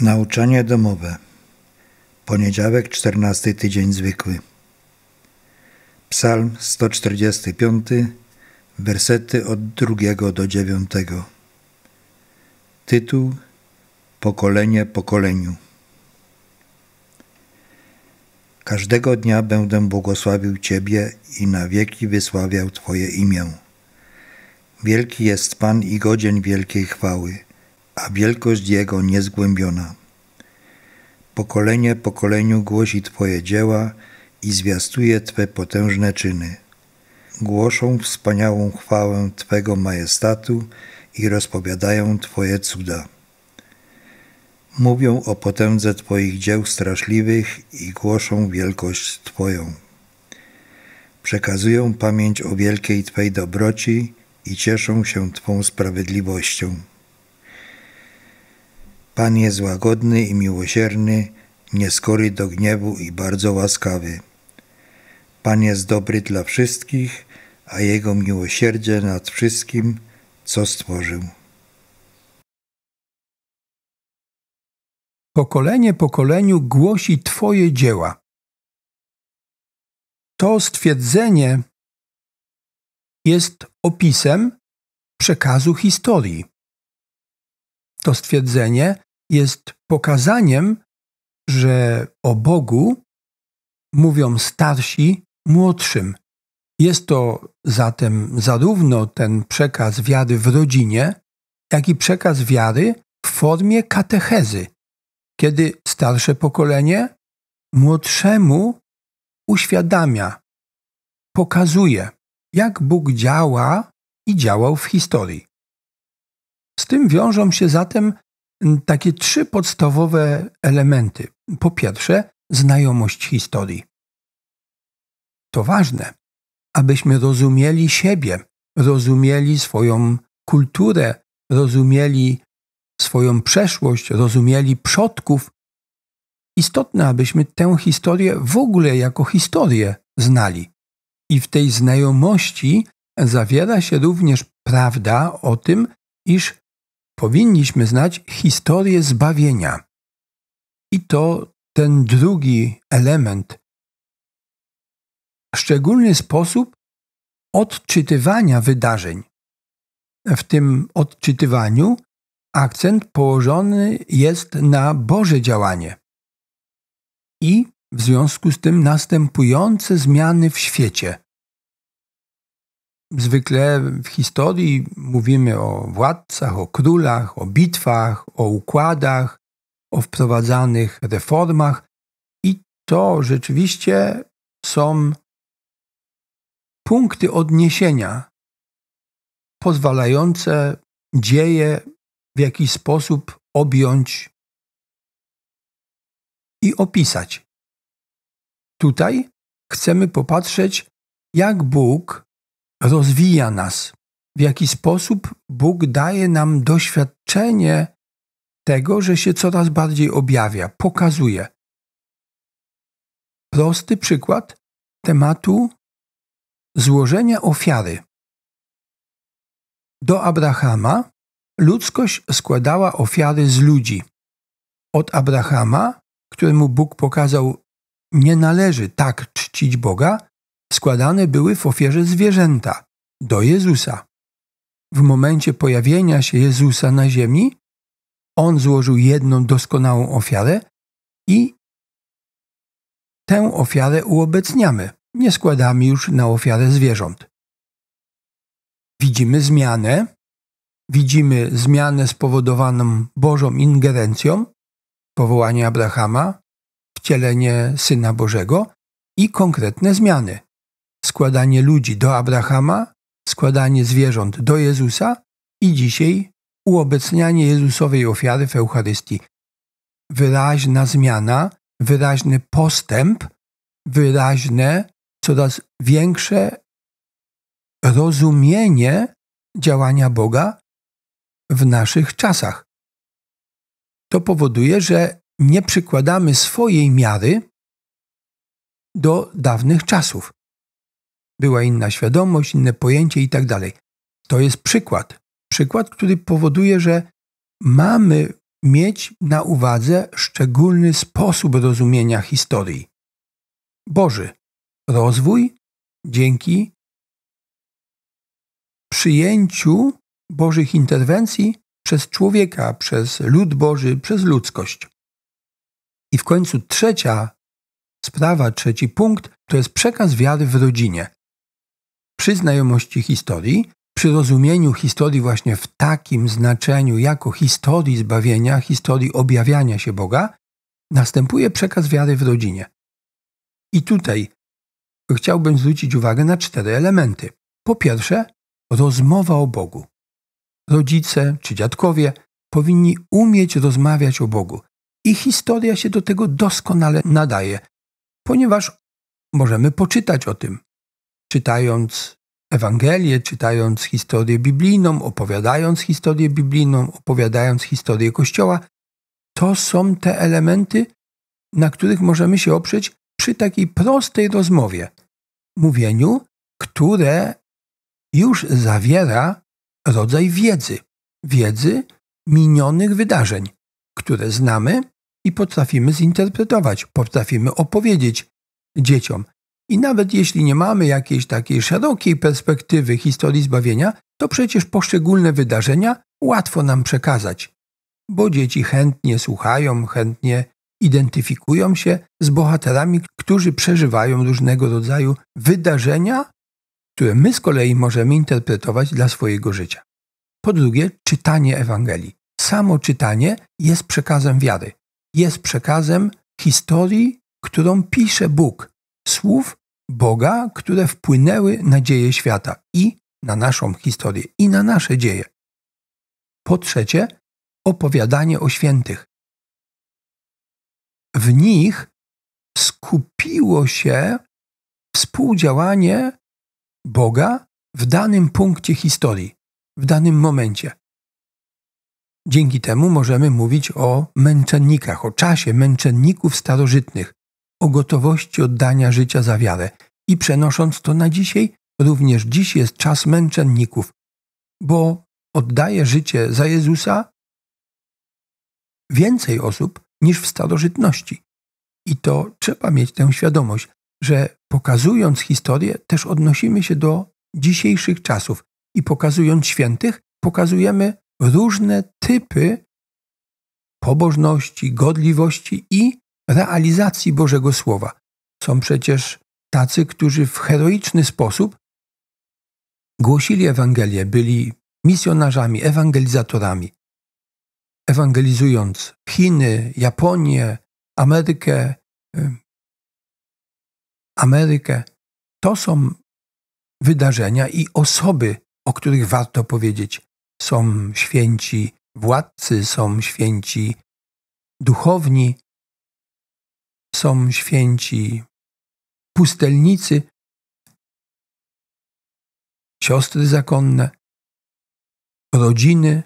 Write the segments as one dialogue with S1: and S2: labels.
S1: Nauczanie domowe. Poniedziałek, 14 tydzień zwykły. Psalm 145, wersety od 2 do 9. Tytuł Pokolenie pokoleniu. Każdego dnia będę błogosławił Ciebie i na wieki wysławiał Twoje imię. Wielki jest Pan i godzien wielkiej chwały a wielkość Jego niezgłębiona. Pokolenie pokoleniu głosi Twoje dzieła i zwiastuje Twe potężne czyny. Głoszą wspaniałą chwałę Twego majestatu i rozpowiadają Twoje cuda. Mówią o potędze Twoich dzieł straszliwych i głoszą wielkość Twoją. Przekazują pamięć o wielkiej Twej dobroci i cieszą się Twą sprawiedliwością. Pan jest łagodny i miłosierny, nieskory do gniewu i bardzo łaskawy. Pan jest dobry dla wszystkich, a Jego miłosierdzie nad wszystkim, co stworzył.
S2: Pokolenie pokoleniu głosi Twoje dzieła. To stwierdzenie jest opisem przekazu historii. To stwierdzenie jest pokazaniem, że o Bogu mówią starsi młodszym. Jest to zatem zarówno ten przekaz wiary w rodzinie, jak i przekaz wiary w formie katechezy, kiedy starsze pokolenie młodszemu uświadamia, pokazuje, jak Bóg działa i działał w historii. Z tym wiążą się zatem takie trzy podstawowe elementy. Po pierwsze, znajomość historii. To ważne, abyśmy rozumieli siebie, rozumieli swoją kulturę, rozumieli swoją przeszłość, rozumieli przodków. Istotne, abyśmy tę historię w ogóle jako historię znali. I w tej znajomości zawiera się również prawda o tym, iż powinniśmy znać historię zbawienia. I to ten drugi element, szczególny sposób odczytywania wydarzeń. W tym odczytywaniu akcent położony jest na Boże działanie i w związku z tym następujące zmiany w świecie. Zwykle w historii mówimy o władcach, o królach, o bitwach, o układach, o wprowadzanych reformach, i to rzeczywiście są punkty odniesienia pozwalające dzieje w jakiś sposób objąć i opisać. Tutaj chcemy popatrzeć, jak Bóg rozwija nas, w jaki sposób Bóg daje nam doświadczenie tego, że się coraz bardziej objawia, pokazuje. Prosty przykład tematu złożenia ofiary. Do Abrahama ludzkość składała ofiary z ludzi. Od Abrahama, któremu Bóg pokazał, nie należy tak czcić Boga, składane były w ofierze zwierzęta do Jezusa. W momencie pojawienia się Jezusa na ziemi, on złożył jedną doskonałą ofiarę i tę ofiarę uobecniamy. Nie składamy już na ofiarę zwierząt. Widzimy zmianę. Widzimy zmianę spowodowaną Bożą ingerencją, powołanie Abrahama, wcielenie Syna Bożego i konkretne zmiany składanie ludzi do Abrahama, składanie zwierząt do Jezusa i dzisiaj uobecnianie Jezusowej ofiary w Eucharystii. Wyraźna zmiana, wyraźny postęp, wyraźne, coraz większe rozumienie działania Boga w naszych czasach. To powoduje, że nie przykładamy swojej miary do dawnych czasów była inna świadomość, inne pojęcie itd. Tak to jest przykład. Przykład, który powoduje, że mamy mieć na uwadze szczególny sposób rozumienia historii. Boży rozwój dzięki przyjęciu Bożych interwencji przez człowieka, przez lud Boży, przez ludzkość. I w końcu trzecia sprawa, trzeci punkt to jest przekaz wiary w rodzinie przy znajomości historii, przy rozumieniu historii właśnie w takim znaczeniu jako historii zbawienia, historii objawiania się Boga, następuje przekaz wiary w rodzinie. I tutaj chciałbym zwrócić uwagę na cztery elementy. Po pierwsze, rozmowa o Bogu. Rodzice czy dziadkowie powinni umieć rozmawiać o Bogu. I historia się do tego doskonale nadaje, ponieważ możemy poczytać o tym, czytając Ewangelię, czytając historię biblijną, opowiadając historię biblijną, opowiadając historię Kościoła, to są te elementy, na których możemy się oprzeć przy takiej prostej rozmowie, mówieniu, które już zawiera rodzaj wiedzy, wiedzy minionych wydarzeń, które znamy i potrafimy zinterpretować, potrafimy opowiedzieć dzieciom. I nawet jeśli nie mamy jakiejś takiej szerokiej perspektywy historii zbawienia, to przecież poszczególne wydarzenia łatwo nam przekazać, bo dzieci chętnie słuchają, chętnie identyfikują się z bohaterami, którzy przeżywają różnego rodzaju wydarzenia, które my z kolei możemy interpretować dla swojego życia. Po drugie, czytanie Ewangelii. Samo czytanie jest przekazem wiary, jest przekazem historii, którą pisze Bóg, słów Boga, które wpłynęły na dzieje świata i na naszą historię i na nasze dzieje. Po trzecie, opowiadanie o świętych. W nich skupiło się współdziałanie Boga w danym punkcie historii, w danym momencie. Dzięki temu możemy mówić o męczennikach, o czasie męczenników starożytnych, o gotowości oddania życia za wiarę. I przenosząc to na dzisiaj, również dziś jest czas męczenników, bo oddaje życie za Jezusa więcej osób niż w starożytności. I to trzeba mieć tę świadomość, że pokazując historię, też odnosimy się do dzisiejszych czasów i pokazując świętych, pokazujemy różne typy pobożności, godliwości i realizacji Bożego Słowa. Są przecież tacy, którzy w heroiczny sposób głosili Ewangelię, byli misjonarzami, ewangelizatorami. Ewangelizując Chiny, Japonię, Amerykę, y, Amerykę. To są wydarzenia i osoby, o których warto powiedzieć. Są święci władcy, są święci duchowni, są święci pustelnicy, siostry zakonne, rodziny,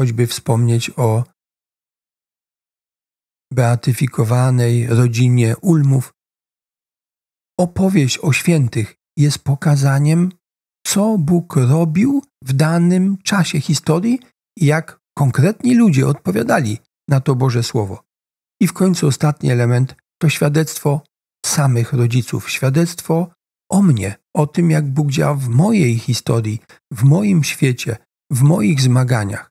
S2: choćby wspomnieć o beatyfikowanej rodzinie Ulmów. Opowieść o świętych jest pokazaniem, co Bóg robił w danym czasie historii i jak konkretni ludzie odpowiadali na to Boże Słowo. I w końcu ostatni element to świadectwo samych rodziców, świadectwo o mnie, o tym, jak Bóg działa w mojej historii, w moim świecie, w moich zmaganiach.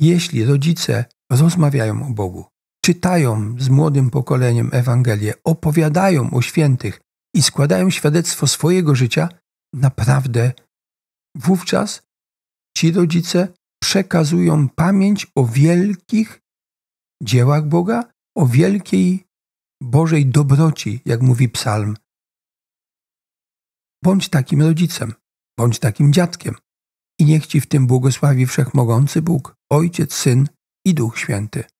S2: Jeśli rodzice rozmawiają o Bogu, czytają z młodym pokoleniem Ewangelię, opowiadają o świętych i składają świadectwo swojego życia, naprawdę wówczas ci rodzice przekazują pamięć o wielkich dziełach Boga, o wielkiej Bożej dobroci, jak mówi psalm. Bądź takim rodzicem, bądź takim dziadkiem i niech Ci w tym błogosławi Wszechmogący Bóg, Ojciec, Syn i Duch Święty.